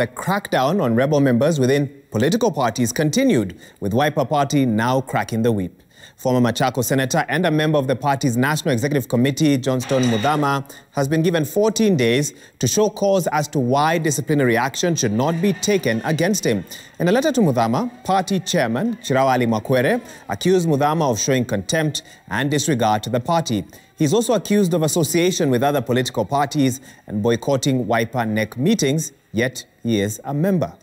The crackdown on rebel members within political parties continued, with Wiper Party now cracking the whip. Former Machako Senator and a member of the party's National Executive Committee, Johnston Mudama, has been given 14 days to show cause as to why disciplinary action should not be taken against him. In a letter to Mudama, party chairman Chirawali Ali Makwere accused Mudama of showing contempt and disregard to the party. He's also accused of association with other political parties and boycotting Wiper neck meetings yet he is a member.